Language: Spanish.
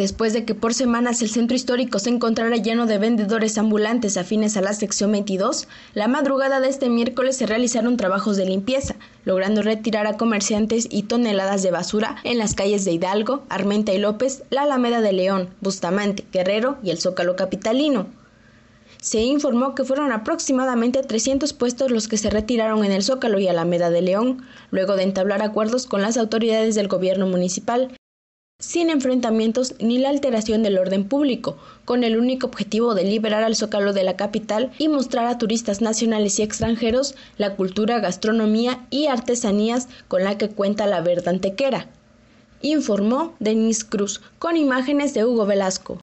Después de que por semanas el centro histórico se encontrara lleno de vendedores ambulantes afines a la sección 22, la madrugada de este miércoles se realizaron trabajos de limpieza, logrando retirar a comerciantes y toneladas de basura en las calles de Hidalgo, Armenta y López, la Alameda de León, Bustamante, Guerrero y el Zócalo Capitalino. Se informó que fueron aproximadamente 300 puestos los que se retiraron en el Zócalo y Alameda de León, luego de entablar acuerdos con las autoridades del gobierno municipal, sin enfrentamientos ni la alteración del orden público, con el único objetivo de liberar al zócalo de la capital y mostrar a turistas nacionales y extranjeros la cultura, gastronomía y artesanías con la que cuenta la verdantequera. antequera, informó Denise Cruz con imágenes de Hugo Velasco.